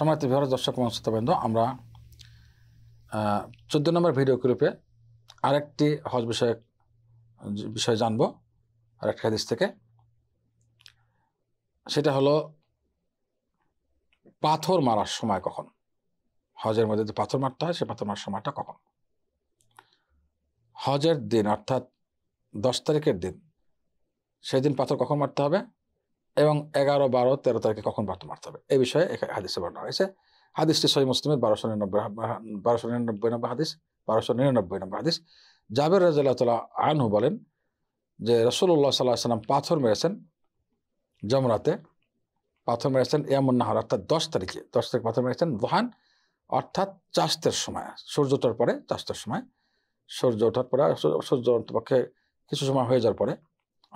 সম্মানিত বিহার দর্শক মনস্তবৃন্দ আমরা চোদ্দ নম্বর ভিডিও ক্লিপে আরেকটি হজ বিষয়ক বিষয় জানব আরেকটি হাদিস থেকে সেটা হলো পাথর মারার সময় কখন হজের মধ্যে যে পাথর মারতে হয় সে পাথর মারার সময়টা কখন হজের দিন অর্থাৎ দশ তারিখের দিন সেদিন পাথর কখন মারতে হবে এবং এগারো বারো তেরো তারিখে কখন বার্তা মারতে হবে এই বিষয়ে হাদিসে বর্ণনা হয়েছে হাদিসটি সহি মুসলিমের বারোশো নিরানব্বই বারোশো নিরানব্বই নম্বর হাদিস বারোশো নিরানব্বই নম্বর হাদিস জাবের রাজা তালা আনহু বলেন যে রসুল্লাহ সাল্লাহ সাল্লাম পাথর মেরেছেন জমরাতে পাথর মেরেছেন এমন নাহার অর্থাৎ দশ তারিখে দশ তারিখ পাথর মেরেছেন বহান অর্থাৎ চাষতের সময় সূর্য ওঠার পরে চাষতের সময় সূর্য ওঠার পরে সূর্য অন্তপক্ষে কিছু সময় হয়ে যাওয়ার পরে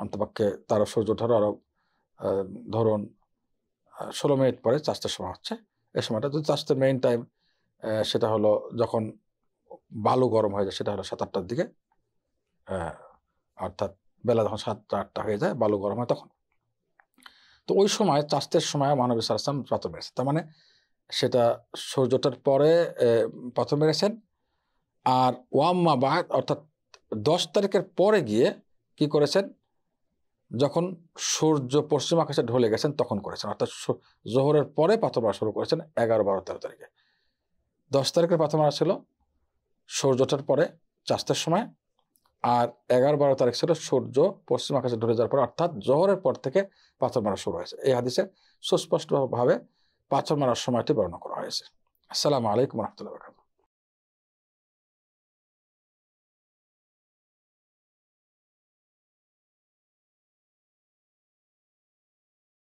অন্তপক্ষে তারা সূর্য ওঠারও আরও ধরুন ষোলো মিনিট পরে চার্জটার সময় হচ্ছে এ সময়টা যদি চার্জটার মেইন টাইম সেটা হলো যখন বালু গরম হয়ে যায় সেটা হলো সাত আটটার দিকে অর্থাৎ বেলা যখন সাতটা আটটা হয়ে যায় বালু গরম হয় তখন তো ওই সময় চাষের সময় মানবী সালাম প্রথম মেরেছে তার মানে সেটা সূর্যটার পরে প্রথম মেরেছেন আর ওয়াম্মা বাহাত অর্থাৎ দশ তারিখের পরে গিয়ে কি করেছেন যখন সূর্য পশ্চিম আকাশে ঢলে গেছেন তখন করেছেন অর্থাৎ জোহরের পরে পাথর মারা শুরু করেছেন এগারো বারো তেরো তারিখে দশ তারিখের মারা ছিল সূর্যটার পরে চারটার সময় আর এগারো বারো তারিখ ছিল সূর্য পশ্চিম আকাশে ঢলে যাওয়ার পর অর্থাৎ জোহরের পর থেকে পাথর মারা শুরু হয়েছে এই হাদিসে সুস্পষ্টভাবে পাথর মারার সময়টি বর্ণনা করা হয়েছে আসসালামু আলাইকুম রহমতুল্লাহ